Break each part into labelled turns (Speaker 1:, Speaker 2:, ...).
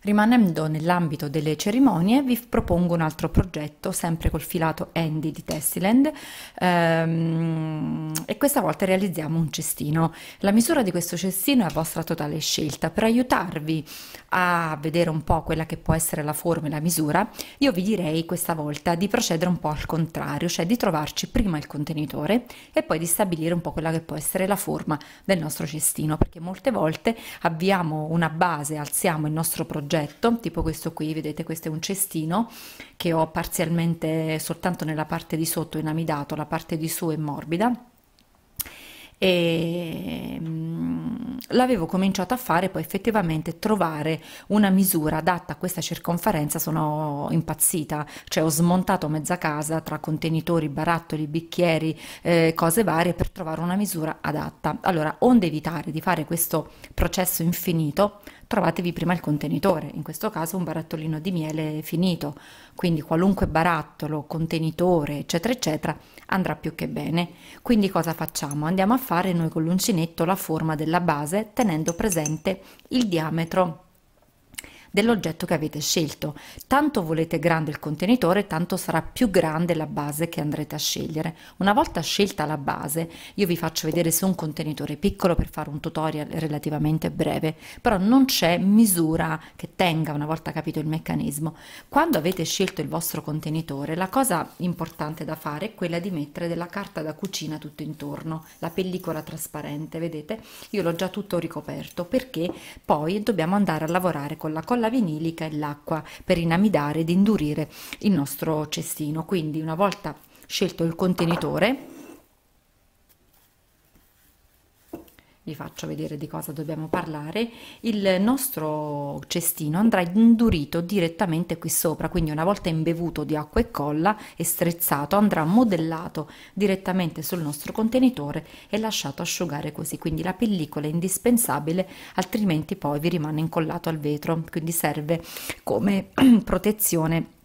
Speaker 1: Rimanendo nell'ambito delle cerimonie, vi propongo un altro progetto, sempre col filato Andy di Tessiland, ehm, e questa volta realizziamo un cestino. La misura di questo cestino è a vostra totale scelta. Per aiutarvi a vedere un po' quella che può essere la forma e la misura, io vi direi questa volta di procedere un po' al contrario, cioè di trovarci prima il contenitore e poi di stabilire un po' quella che può essere la forma del nostro cestino, perché molte volte avviamo una base, alziamo il nostro progetto oggetto, tipo questo qui, vedete questo è un cestino che ho parzialmente soltanto nella parte di sotto inamidato, la parte di su è morbida e mm, l'avevo cominciato a fare poi effettivamente trovare una misura adatta a questa circonferenza sono impazzita cioè ho smontato mezza casa tra contenitori barattoli bicchieri eh, cose varie per trovare una misura adatta allora onde evitare di fare questo processo infinito trovatevi prima il contenitore, in questo caso un barattolino di miele finito, quindi qualunque barattolo, contenitore, eccetera, eccetera, andrà più che bene. Quindi cosa facciamo? Andiamo a fare noi con l'uncinetto la forma della base tenendo presente il diametro dell'oggetto che avete scelto. Tanto volete grande il contenitore, tanto sarà più grande la base che andrete a scegliere. Una volta scelta la base, io vi faccio vedere su un contenitore piccolo per fare un tutorial relativamente breve, però non c'è misura che tenga una volta capito il meccanismo. Quando avete scelto il vostro contenitore, la cosa importante da fare è quella di mettere della carta da cucina tutto intorno, la pellicola trasparente, vedete? Io l'ho già tutto ricoperto perché poi dobbiamo andare a lavorare con la colla la vinilica e l'acqua per inamidare ed indurire il nostro cestino. Quindi una volta scelto il contenitore vi faccio vedere di cosa dobbiamo parlare il nostro cestino andrà indurito direttamente qui sopra quindi una volta imbevuto di acqua e colla e strezzato andrà modellato direttamente sul nostro contenitore e lasciato asciugare così quindi la pellicola è indispensabile altrimenti poi vi rimane incollato al vetro quindi serve come protezione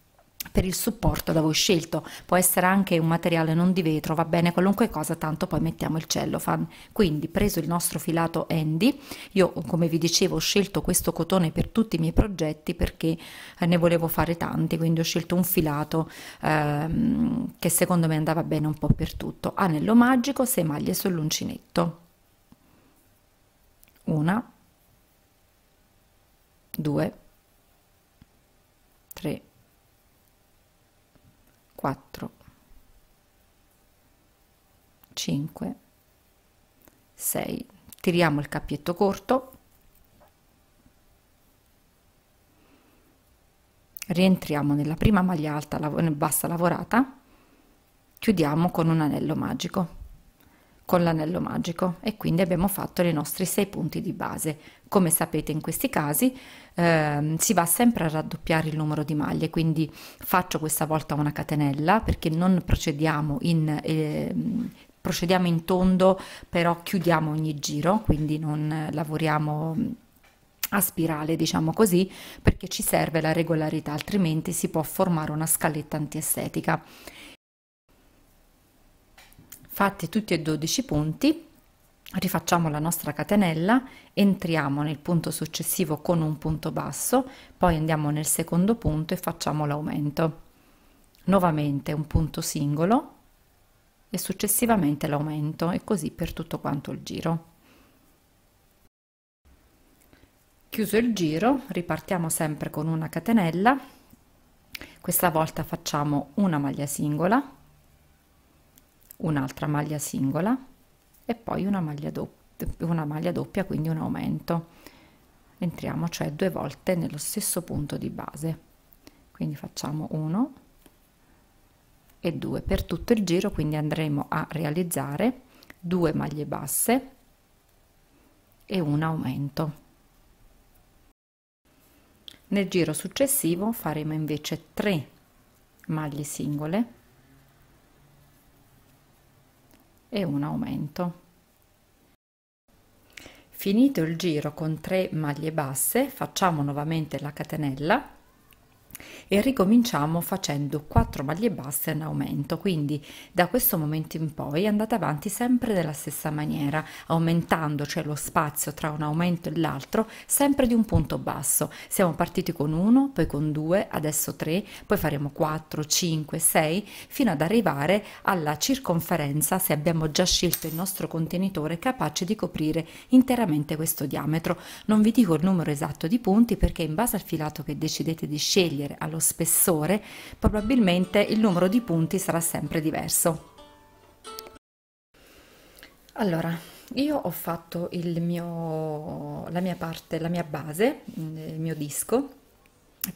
Speaker 1: per il supporto da voi scelto, può essere anche un materiale non di vetro, va bene qualunque cosa, tanto poi mettiamo il cellophane. Quindi preso il nostro filato Andy, io come vi dicevo ho scelto questo cotone per tutti i miei progetti perché eh, ne volevo fare tanti, quindi ho scelto un filato ehm, che secondo me andava bene un po' per tutto. Anello magico, 6 maglie sull'uncinetto. Una, due, 4, 5, 6. Tiriamo il cappietto corto, rientriamo nella prima maglia alta lav bassa lavorata, chiudiamo con un anello magico con l'anello magico e quindi abbiamo fatto i nostri sei punti di base. Come sapete in questi casi ehm, si va sempre a raddoppiare il numero di maglie, quindi faccio questa volta una catenella perché non procediamo in, eh, procediamo in tondo, però chiudiamo ogni giro, quindi non lavoriamo a spirale, diciamo così, perché ci serve la regolarità, altrimenti si può formare una scaletta antiestetica fatti tutti e 12 punti rifacciamo la nostra catenella entriamo nel punto successivo con un punto basso poi andiamo nel secondo punto e facciamo l'aumento nuovamente un punto singolo e successivamente l'aumento e così per tutto quanto il giro chiuso il giro ripartiamo sempre con una catenella questa volta facciamo una maglia singola un'altra maglia singola e poi una maglia, doppia, una maglia doppia, quindi un aumento. Entriamo cioè due volte nello stesso punto di base. Quindi facciamo 1 e 2 per tutto il giro, quindi andremo a realizzare due maglie basse e un aumento. Nel giro successivo faremo invece 3 maglie singole e un aumento. Finito il giro con 3 maglie basse facciamo nuovamente la catenella e ricominciamo facendo 4 maglie basse in aumento quindi da questo momento in poi andate avanti sempre nella stessa maniera aumentando cioè lo spazio tra un aumento e l'altro sempre di un punto basso siamo partiti con 1 poi con 2 adesso 3 poi faremo 4 5 6 fino ad arrivare alla circonferenza se abbiamo già scelto il nostro contenitore capace di coprire interamente questo diametro non vi dico il numero esatto di punti perché in base al filato che decidete di scegliere dire allo spessore, probabilmente il numero di punti sarà sempre diverso. Allora, io ho fatto il mio, la mia parte, la mia base, mm, il mio disco,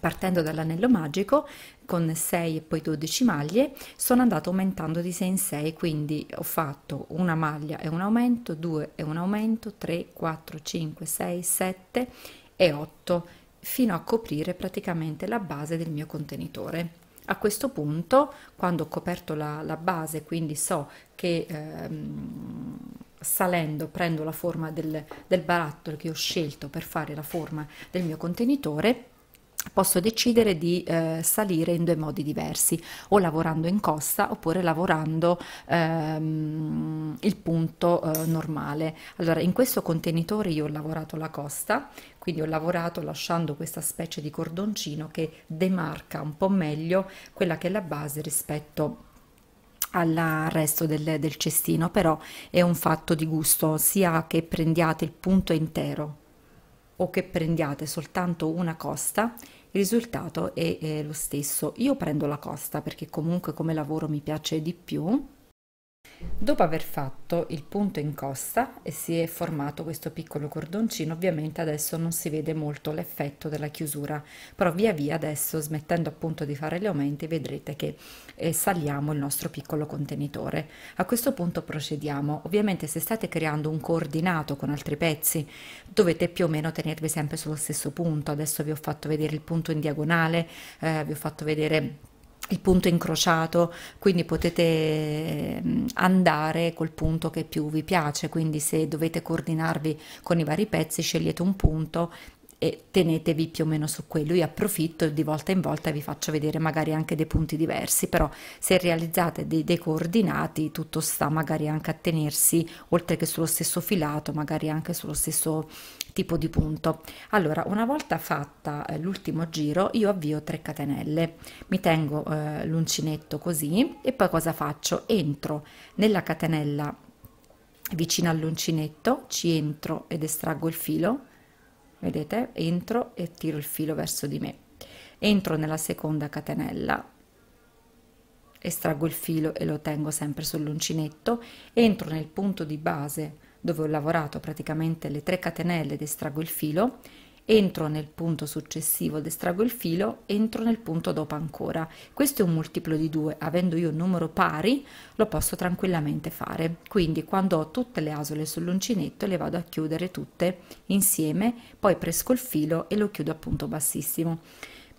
Speaker 1: partendo dall'anello magico con 6 e poi 12 maglie sono andato aumentando di 6 in 6 quindi ho fatto una maglia e un aumento 2 e un aumento 3 4 5 6 7 e 8 fino a coprire praticamente la base del mio contenitore. A questo punto, quando ho coperto la, la base, quindi so che ehm, salendo prendo la forma del, del barattolo che ho scelto per fare la forma del mio contenitore, posso decidere di eh, salire in due modi diversi, o lavorando in costa oppure lavorando ehm, il punto eh, normale. Allora, in questo contenitore io ho lavorato la costa, quindi ho lavorato lasciando questa specie di cordoncino che demarca un po' meglio quella che è la base rispetto al resto del, del cestino, però è un fatto di gusto, sia che prendiate il punto intero o che prendiate soltanto una costa, il risultato è, è lo stesso. Io prendo la costa perché comunque come lavoro mi piace di più Dopo aver fatto il punto in costa e si è formato questo piccolo cordoncino, ovviamente adesso non si vede molto l'effetto della chiusura, però via via adesso smettendo appunto di fare gli aumenti vedrete che eh, saliamo il nostro piccolo contenitore. A questo punto procediamo, ovviamente se state creando un coordinato con altri pezzi dovete più o meno tenervi sempre sullo stesso punto, adesso vi ho fatto vedere il punto in diagonale, eh, vi ho fatto vedere il punto incrociato, quindi potete ehm, andare col punto che più vi piace, quindi se dovete coordinarvi con i vari pezzi scegliete un punto e tenetevi più o meno su quello. Io approfitto di volta in volta vi faccio vedere magari anche dei punti diversi, però se realizzate dei, dei coordinati tutto sta magari anche a tenersi oltre che sullo stesso filato, magari anche sullo stesso tipo di punto allora una volta fatta eh, l'ultimo giro io avvio 3 catenelle mi tengo eh, l'uncinetto così e poi cosa faccio entro nella catenella vicina all'uncinetto ci entro ed estraggo il filo vedete entro e tiro il filo verso di me entro nella seconda catenella estraggo il filo e lo tengo sempre sull'uncinetto entro nel punto di base dove ho lavorato praticamente le tre catenelle ed estraggo il filo, entro nel punto successivo ed estraggo il filo, entro nel punto dopo ancora. Questo è un multiplo di 2, avendo io un numero pari lo posso tranquillamente fare. Quindi quando ho tutte le asole sull'uncinetto le vado a chiudere tutte insieme, poi presco il filo e lo chiudo appunto bassissimo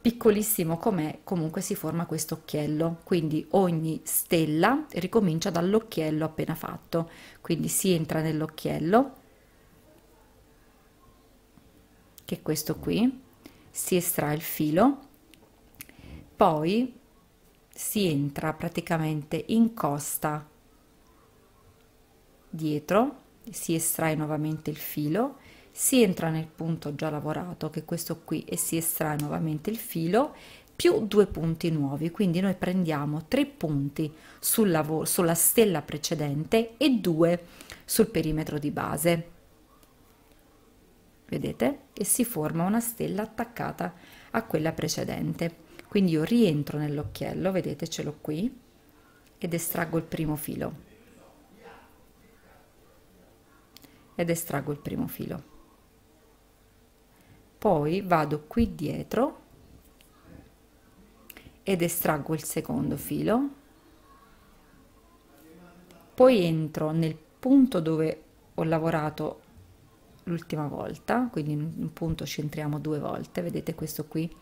Speaker 1: piccolissimo com'è, comunque si forma questo occhiello, quindi ogni stella ricomincia dall'occhiello appena fatto, quindi si entra nell'occhiello, che è questo qui, si estrae il filo, poi si entra praticamente in costa dietro, si estrae nuovamente il filo si entra nel punto già lavorato che è questo qui e si estrae nuovamente il filo più due punti nuovi quindi noi prendiamo tre punti sul lavoro sulla stella precedente e due sul perimetro di base vedete e si forma una stella attaccata a quella precedente quindi io rientro nell'occhiello vedete ce l'ho qui ed estraggo il primo filo ed estraggo il primo filo poi vado qui dietro ed estraggo il secondo filo poi entro nel punto dove ho lavorato l'ultima volta quindi in un punto ci entriamo due volte vedete questo qui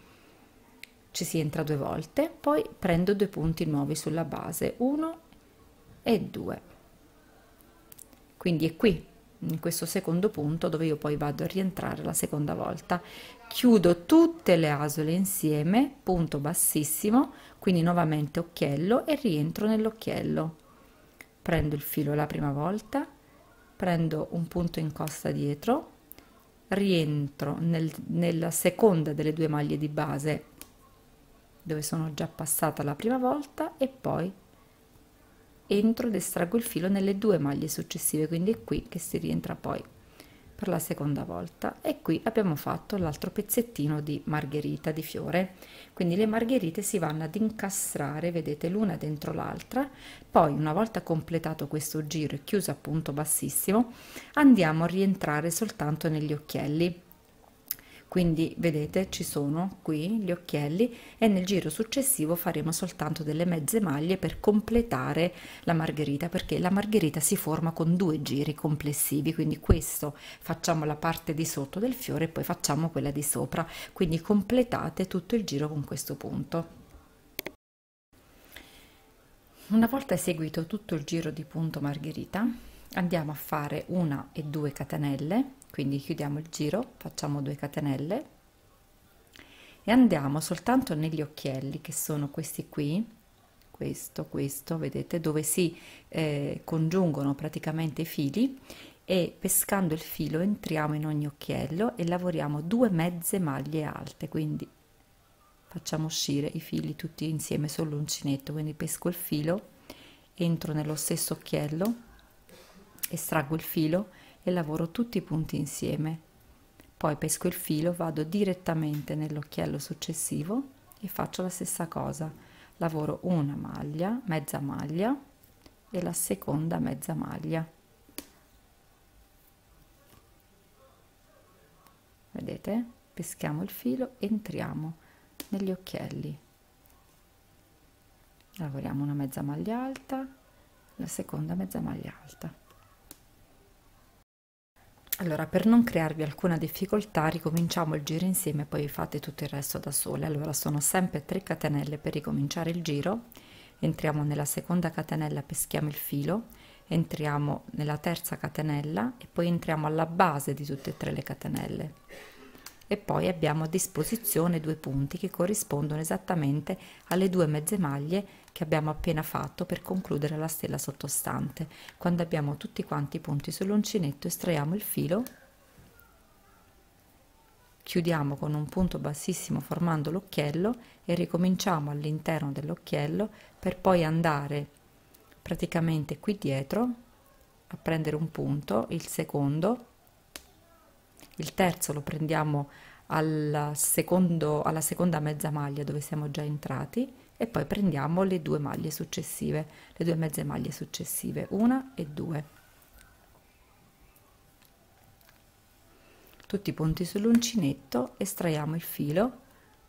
Speaker 1: ci si entra due volte poi prendo due punti nuovi sulla base 1 e 2 quindi è qui in questo secondo punto dove io poi vado a rientrare la seconda volta chiudo tutte le asole insieme punto bassissimo quindi nuovamente occhiello e rientro nell'occhiello prendo il filo la prima volta prendo un punto in costa dietro rientro nel, nella seconda delle due maglie di base dove sono già passata la prima volta e poi entro ed estraggo il filo nelle due maglie successive quindi è qui che si rientra poi per la seconda volta e qui abbiamo fatto l'altro pezzettino di margherita di fiore quindi le margherite si vanno ad incastrare vedete l'una dentro l'altra poi una volta completato questo giro e chiuso appunto bassissimo andiamo a rientrare soltanto negli occhielli quindi vedete ci sono qui gli occhielli e nel giro successivo faremo soltanto delle mezze maglie per completare la margherita perché la margherita si forma con due giri complessivi quindi questo facciamo la parte di sotto del fiore e poi facciamo quella di sopra quindi completate tutto il giro con questo punto una volta eseguito tutto il giro di punto margherita andiamo a fare una e due catenelle quindi chiudiamo il giro facciamo 2 catenelle e andiamo soltanto negli occhielli che sono questi qui questo questo vedete dove si eh, congiungono praticamente i fili e pescando il filo entriamo in ogni occhiello e lavoriamo due mezze maglie alte quindi facciamo uscire i fili tutti insieme sull'uncinetto quindi pesco il filo entro nello stesso occhiello estraggo il filo e lavoro tutti i punti insieme. Poi pesco il filo, vado direttamente nell'occhiello successivo e faccio la stessa cosa. Lavoro una maglia, mezza maglia e la seconda mezza maglia. Vedete? Peschiamo il filo, entriamo negli occhielli. Lavoriamo una mezza maglia alta, la seconda mezza maglia alta. Allora, per non crearvi alcuna difficoltà, ricominciamo il giro insieme e poi fate tutto il resto da sole. Allora, sono sempre 3 catenelle per ricominciare il giro. Entriamo nella seconda catenella, peschiamo il filo, entriamo nella terza catenella e poi entriamo alla base di tutte e tre le catenelle. E poi abbiamo a disposizione due punti che corrispondono esattamente alle due mezze maglie che abbiamo appena fatto per concludere la stella sottostante. Quando abbiamo tutti quanti i punti sull'uncinetto estraiamo il filo, chiudiamo con un punto bassissimo formando l'occhiello e ricominciamo all'interno dell'occhiello per poi andare praticamente qui dietro a prendere un punto, il secondo, il terzo lo prendiamo al secondo, alla seconda mezza maglia dove siamo già entrati e poi prendiamo le due maglie successive, le due mezze maglie successive, una e due. Tutti i punti sull'uncinetto, estraiamo il filo,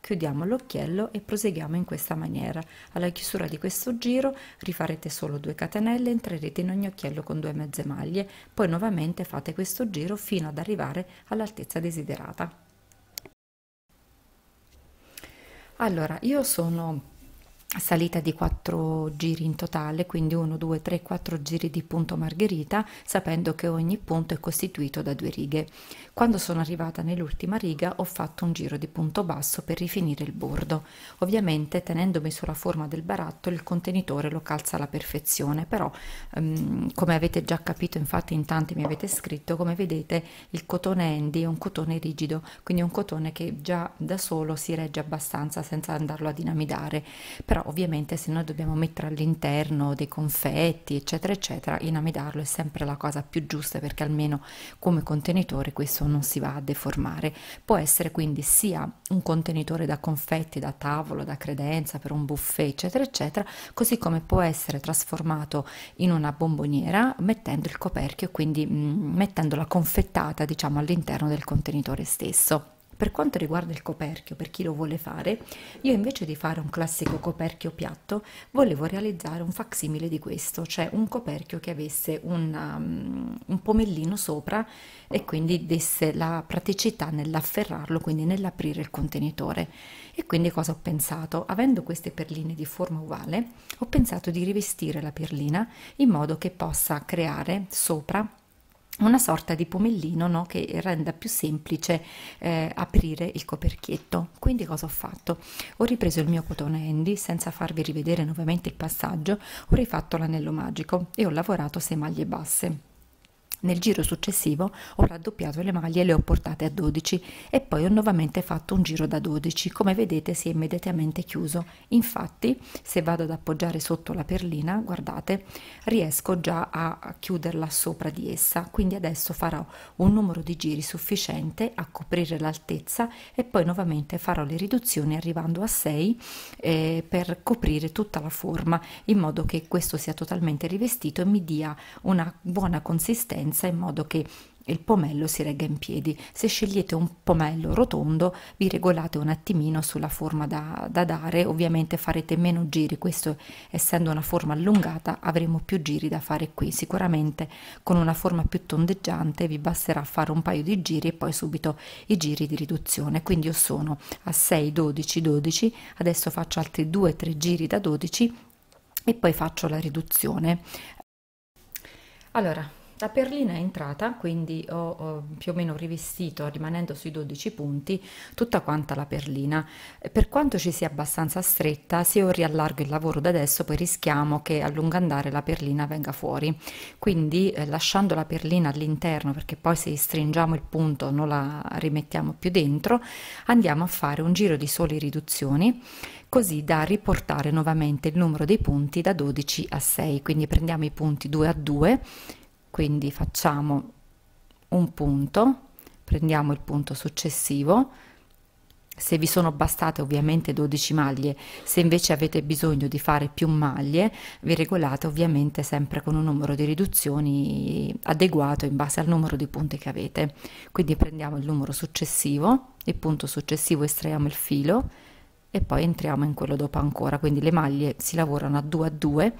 Speaker 1: chiudiamo l'occhiello e proseguiamo in questa maniera. Alla chiusura di questo giro rifarete solo due catenelle, entrerete in ogni occhiello con due mezze maglie, poi nuovamente fate questo giro fino ad arrivare all'altezza desiderata. Allora, io sono salita di 4 giri in totale, quindi 1, 2, 3, 4 giri di punto margherita, sapendo che ogni punto è costituito da due righe. Quando sono arrivata nell'ultima riga ho fatto un giro di punto basso per rifinire il bordo. Ovviamente tenendomi sulla forma del baratto il contenitore lo calza alla perfezione, però ehm, come avete già capito, infatti in tanti mi avete scritto, come vedete il cotone Andy è un cotone rigido, quindi è un cotone che già da solo si regge abbastanza senza andarlo a dinamidare. Però però ovviamente se noi dobbiamo mettere all'interno dei confetti eccetera eccetera inamidarlo è sempre la cosa più giusta perché almeno come contenitore questo non si va a deformare può essere quindi sia un contenitore da confetti da tavolo da credenza per un buffet eccetera eccetera così come può essere trasformato in una bomboniera mettendo il coperchio quindi mh, mm, mettendo la confettata diciamo all'interno del contenitore stesso per quanto riguarda il coperchio, per chi lo vuole fare, io invece di fare un classico coperchio piatto, volevo realizzare un facsimile di questo, cioè un coperchio che avesse un, um, un pomellino sopra e quindi desse la praticità nell'afferrarlo, quindi nell'aprire il contenitore. E quindi cosa ho pensato? Avendo queste perline di forma ovale, ho pensato di rivestire la perlina in modo che possa creare sopra una sorta di pomellino no? che renda più semplice eh, aprire il coperchietto quindi cosa ho fatto ho ripreso il mio cotone handy senza farvi rivedere nuovamente il passaggio ho rifatto l'anello magico e ho lavorato 6 maglie basse nel giro successivo ho raddoppiato le maglie e le ho portate a 12 e poi ho nuovamente fatto un giro da 12, come vedete si è immediatamente chiuso, infatti se vado ad appoggiare sotto la perlina, guardate, riesco già a chiuderla sopra di essa, quindi adesso farò un numero di giri sufficiente a coprire l'altezza e poi nuovamente farò le riduzioni arrivando a 6 eh, per coprire tutta la forma in modo che questo sia totalmente rivestito e mi dia una buona consistenza partenza in modo che il pomello si regga in piedi. Se scegliete un pomello rotondo vi regolate un attimino sulla forma da, da dare, ovviamente farete meno giri, questo essendo una forma allungata avremo più giri da fare qui, sicuramente con una forma più tondeggiante vi basterà fare un paio di giri e poi subito i giri di riduzione, quindi io sono a 6, 12, 12, adesso faccio altri 2-3 giri da 12 e poi faccio la riduzione. Allora, la perlina è entrata, quindi ho, ho, più o meno rivestito, rimanendo sui 12 punti, tutta quanta la perlina. Per quanto ci sia abbastanza stretta, se io riallargo il lavoro da adesso, poi rischiamo che a lungo andare la perlina venga fuori. Quindi eh, lasciando la perlina all'interno, perché poi se stringiamo il punto non la rimettiamo più dentro, andiamo a fare un giro di sole riduzioni, così da riportare nuovamente il numero dei punti da 12 a 6. Quindi prendiamo i punti 2 a 2 quindi facciamo un punto, prendiamo il punto successivo, se vi sono bastate ovviamente 12 maglie, se invece avete bisogno di fare più maglie, vi regolate ovviamente sempre con un numero di riduzioni adeguato in base al numero di punti che avete. Quindi prendiamo il numero successivo, il punto successivo estraiamo il filo e poi entriamo in quello dopo ancora, quindi le maglie si lavorano a 2 a 2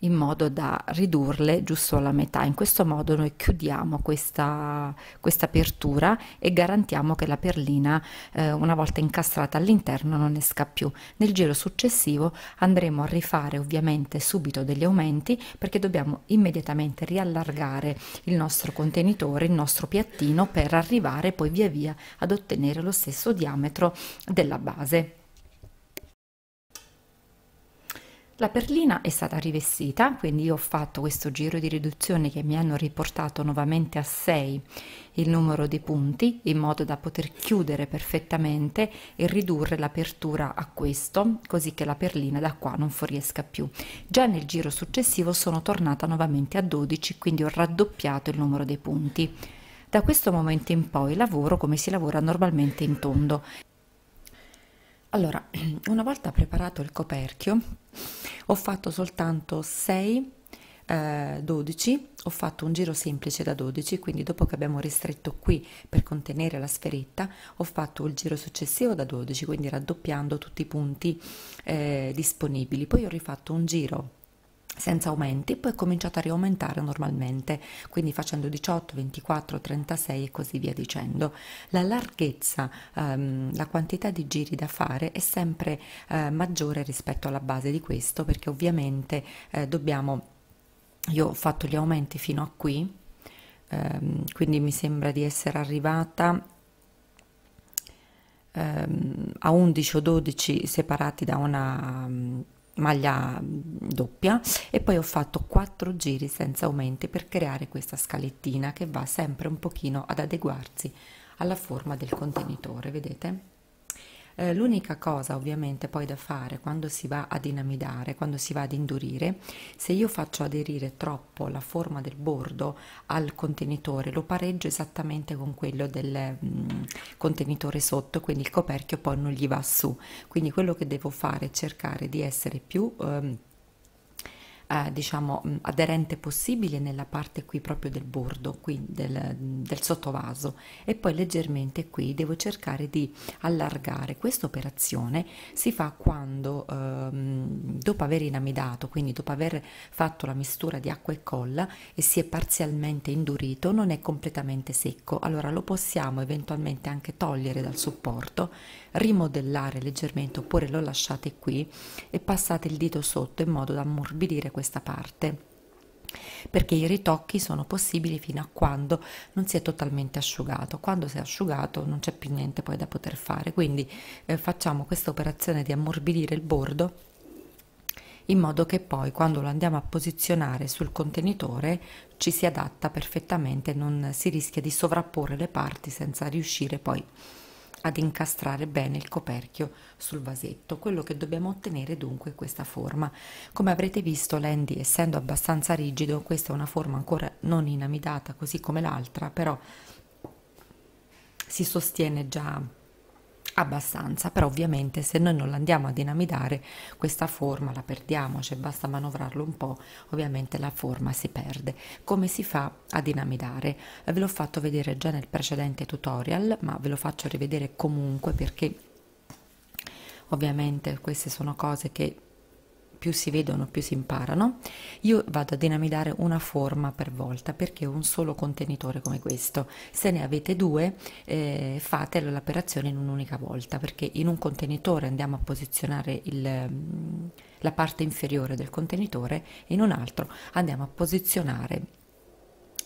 Speaker 1: in modo da ridurle giusto alla metà. In questo modo noi chiudiamo questa, questa apertura e garantiamo che la perlina eh, una volta incastrata all'interno non esca più. Nel giro successivo andremo a rifare ovviamente subito degli aumenti perché dobbiamo immediatamente riallargare il nostro contenitore, il nostro piattino per arrivare poi via via ad ottenere lo stesso diametro della base. La perlina è stata rivestita, quindi io ho fatto questo giro di riduzione che mi hanno riportato nuovamente a 6 il numero di punti in modo da poter chiudere perfettamente e ridurre l'apertura a questo, così che la perlina da qua non fuoriesca più. Già nel giro successivo sono tornata nuovamente a 12, quindi ho raddoppiato il numero dei punti. Da questo momento in poi lavoro come si lavora normalmente in tondo allora, una volta preparato il coperchio, ho fatto soltanto 6 12, eh, ho fatto un giro semplice da 12, quindi dopo che abbiamo ristretto qui per contenere la sferetta, ho fatto il giro successivo da 12, quindi raddoppiando tutti i punti eh, disponibili. Poi ho rifatto un giro senza aumenti, poi è cominciato a riaumentare normalmente, quindi facendo 18, 24, 36 e così via dicendo. La larghezza, ehm, la quantità di giri da fare è sempre eh, maggiore rispetto alla base di questo, perché ovviamente eh, dobbiamo, io ho fatto gli aumenti fino a qui, ehm, quindi mi sembra di essere arrivata ehm, a 11 o 12 separati da una maglia mm, doppia e poi ho fatto quattro giri senza aumenti per creare questa scalettina che va sempre un pochino ad adeguarsi alla forma del contenitore vedete eh, l'unica cosa ovviamente poi da fare quando si va ad inamidare, quando si va ad indurire, se io faccio aderire troppo la forma del bordo al contenitore, lo pareggio esattamente con quello del mh, mm, contenitore sotto, quindi il coperchio poi non gli va su. Quindi quello che devo fare è cercare di essere più... Ehm, eh, diciamo mm, aderente possibile nella parte qui proprio del bordo qui del, mm, del sottovaso e poi leggermente qui devo cercare di allargare questa operazione si fa quando ehm, dopo aver inamidato quindi dopo aver fatto la mistura di acqua e colla e si è parzialmente indurito non è completamente secco allora lo possiamo eventualmente anche togliere dal supporto rimodellare leggermente oppure lo lasciate qui e passate il dito sotto in modo da ammorbidire questa parte perché i ritocchi sono possibili fino a quando non si è totalmente asciugato quando si è asciugato non c'è più niente poi da poter fare quindi eh, facciamo questa operazione di ammorbidire il bordo in modo che poi quando lo andiamo a posizionare sul contenitore ci si adatta perfettamente non si rischia di sovrapporre le parti senza riuscire poi a ad incastrare bene il coperchio sul vasetto quello che dobbiamo ottenere dunque è questa forma come avrete visto l'endy essendo abbastanza rigido questa è una forma ancora non inamidata così come l'altra però si sostiene già abbastanza, però ovviamente se noi non la andiamo a dinamidare questa forma la perdiamo, cioè basta manovrarlo un po', ovviamente la forma si perde. Come si fa a dinamidare? Eh, ve l'ho fatto vedere già nel precedente tutorial, ma ve lo faccio rivedere comunque perché ovviamente queste sono cose che più si vedono più si imparano io vado a dinamidare una forma per volta perché un solo contenitore come questo se ne avete due eh, fate l'operazione in un'unica volta perché in un contenitore andiamo a posizionare il, mm, la parte inferiore del contenitore e in un altro andiamo a posizionare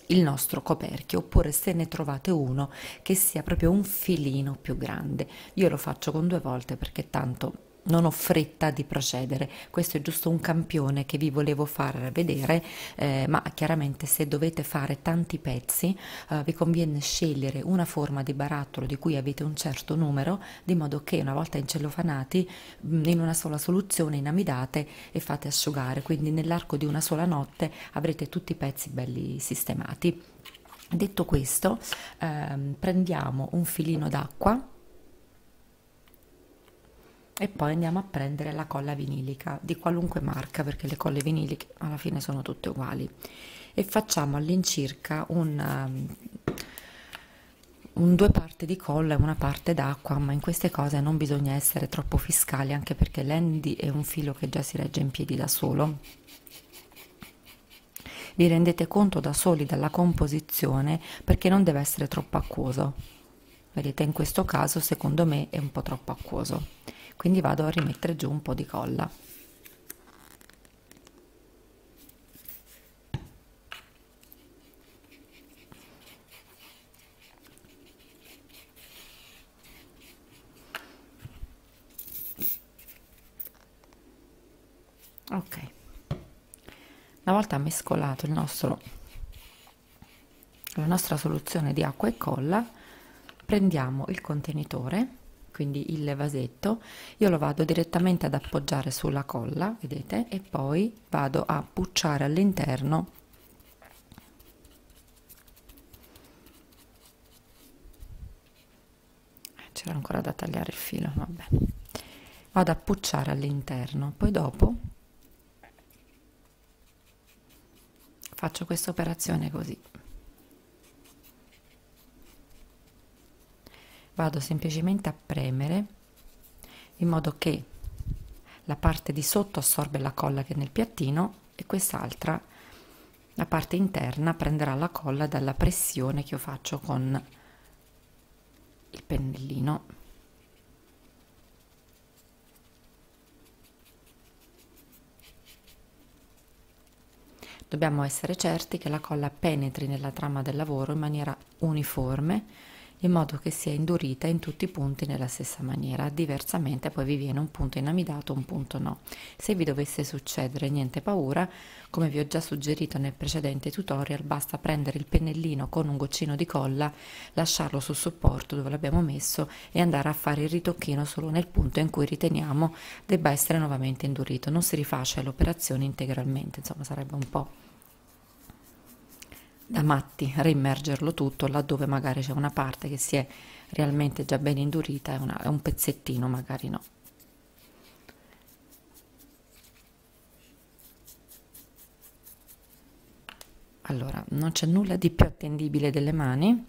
Speaker 1: il nostro coperchio oppure se ne trovate uno che sia proprio un filino più grande io lo faccio con due volte perché tanto non ho fretta di procedere, questo è giusto un campione che vi volevo far vedere, eh, ma chiaramente se dovete fare tanti pezzi eh, vi conviene scegliere una forma di barattolo di cui avete un certo numero, di modo che una volta incellofanati mm, in una sola soluzione inamidate e fate asciugare, quindi nell'arco di una sola notte avrete tutti i pezzi belli sistemati. Detto questo, ehm, prendiamo un filino d'acqua e poi andiamo a prendere la colla vinilica di qualunque marca perché le colle viniliche alla fine sono tutte uguali e facciamo all'incirca un, ehm, un due parti di colla e una parte d'acqua ma in queste cose non bisogna essere troppo fiscali anche perché l'endi è un filo che già si regge in piedi da solo vi rendete conto da soli dalla composizione perché non deve essere troppo acquoso vedete in questo caso secondo me è un po' troppo acquoso quindi vado a rimettere giù un po' di colla ok una volta mescolato il nostro la nostra soluzione di acqua e colla prendiamo il contenitore quindi il vasetto io lo vado direttamente ad appoggiare sulla colla vedete e poi vado a pucciare all'interno eh, c'era ancora da tagliare il filo vabbè vado a pucciare all'interno poi dopo faccio questa operazione così vado semplicemente a premere in modo che la parte di sotto assorbe la colla che è nel piattino e quest'altra la parte interna prenderà la colla dalla pressione che io faccio con il pennellino dobbiamo essere certi che la colla penetri nella trama del lavoro in maniera uniforme in modo che sia indurita in tutti i punti nella stessa maniera, diversamente poi vi viene un punto inamidato, un punto no. Se vi dovesse succedere niente paura, come vi ho già suggerito nel precedente tutorial, basta prendere il pennellino con un goccino di colla, lasciarlo sul supporto dove l'abbiamo messo e andare a fare il ritocchino solo nel punto in cui riteniamo debba essere nuovamente indurito. Non si rifaccia l'operazione integralmente, insomma sarebbe un po' da matti reimmergerlo tutto laddove magari c'è una parte che si è realmente già ben indurita e, una, un pezzettino magari no allora non c'è nulla di più attendibile delle mani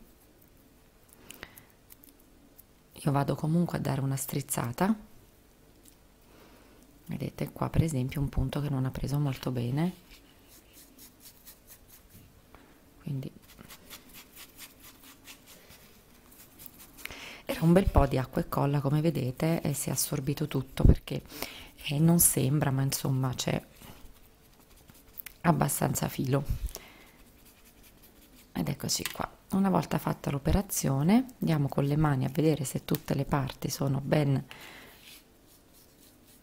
Speaker 1: io vado comunque a dare una strizzata vedete qua per esempio un punto che non ha preso molto bene quindi era un bel po' di acqua e colla come vedete e si è assorbito tutto perché eh, non sembra ma insomma c'è abbastanza filo ed eccoci qua una volta fatta l'operazione andiamo con le mani a vedere se tutte le parti sono ben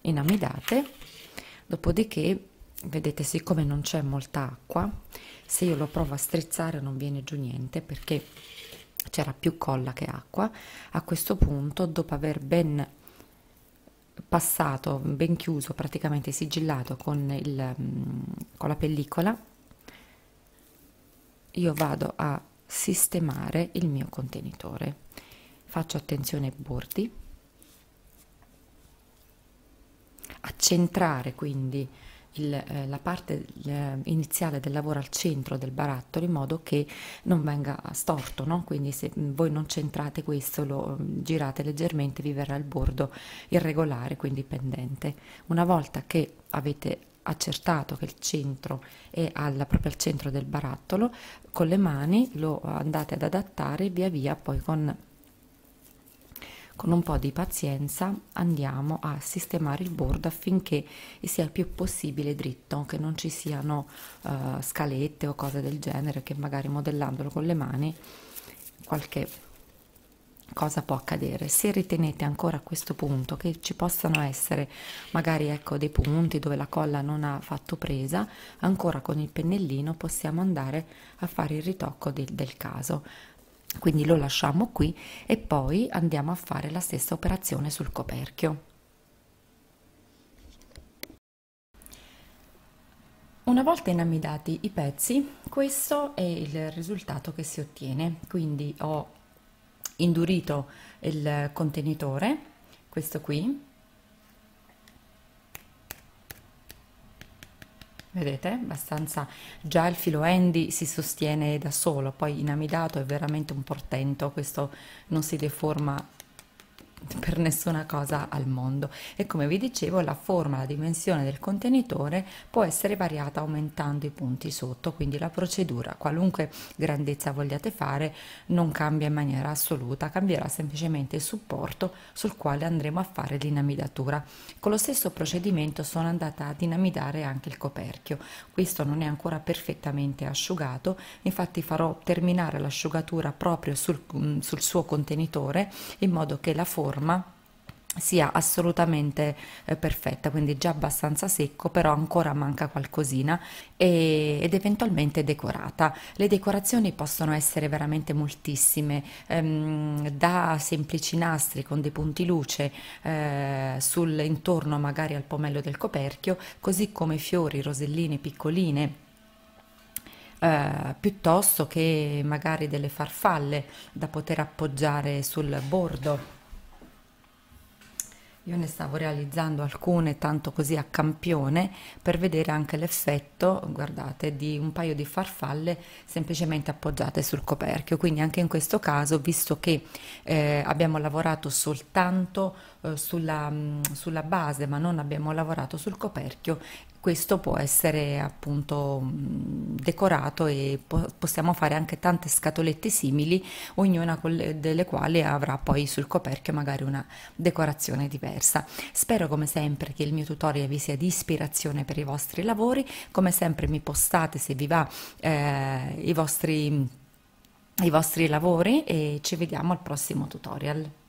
Speaker 1: inamidate dopodiché vedete siccome non c'è molta acqua se io lo provo a strizzare non viene giù niente perché c'era più colla che acqua a questo punto dopo aver ben passato ben chiuso praticamente sigillato con, il, mm, con la pellicola io vado a sistemare il mio contenitore faccio attenzione ai bordi a centrare quindi il, eh, la parte eh, iniziale del lavoro al centro del barattolo in modo che non venga storto, no? quindi se mm, voi non centrate questo lo mm, girate leggermente vi verrà il bordo irregolare, quindi pendente. Una volta che avete accertato che il centro è al, proprio al centro del barattolo, con le mani lo andate ad adattare via via poi con con un po' di pazienza andiamo a sistemare il bordo affinché sia il più possibile dritto, che non ci siano uh, scalette o cose del genere, che magari modellandolo con le mani qualche cosa può accadere. Se ritenete ancora a questo punto che ci possano essere magari ecco dei punti dove la colla non ha fatto presa, ancora con il pennellino possiamo andare a fare il ritocco del, del caso quindi lo lasciamo qui e poi andiamo a fare la stessa operazione sul coperchio. Una volta inamidati i pezzi, questo è il risultato che si ottiene. Quindi ho indurito il contenitore, questo qui, Vedete? Abbastanza già il filo Andy si sostiene da solo, poi in amidato è veramente un portento, questo non si deforma per nessuna cosa al mondo e come vi dicevo la forma, la dimensione del contenitore può essere variata aumentando i punti sotto, quindi la procedura qualunque grandezza vogliate fare non cambia in maniera assoluta, cambierà semplicemente il supporto sul quale andremo a fare l'inamidatura. Con lo stesso procedimento sono andata ad inamidare anche il coperchio, questo non è ancora perfettamente asciugato, infatti farò terminare l'asciugatura proprio sul, mm, sul suo contenitore in modo che la forma forma sia assolutamente eh, perfetta, quindi già abbastanza secco, però ancora manca qualcosina e, ed eventualmente decorata. Le decorazioni possono essere veramente moltissime, ehm, da semplici nastri con dei punti luce eh, sul, intorno magari al pomello del coperchio, così come fiori, roselline piccoline. Uh, piuttosto che magari delle farfalle da poter appoggiare sul bordo io ne stavo realizzando alcune tanto così a campione per vedere anche l'effetto, guardate, di un paio di farfalle semplicemente appoggiate sul coperchio. Quindi anche in questo caso, visto che eh, abbiamo lavorato soltanto eh, sulla, mh, mm, sulla base ma non abbiamo lavorato sul coperchio, questo può essere appunto decorato e po possiamo fare anche tante scatolette simili, ognuna delle quali avrà poi sul coperchio magari una decorazione diversa. Spero come sempre che il mio tutorial vi sia di ispirazione per i vostri lavori, come sempre mi postate se vi va eh, i vostri i vostri lavori e ci vediamo al prossimo tutorial.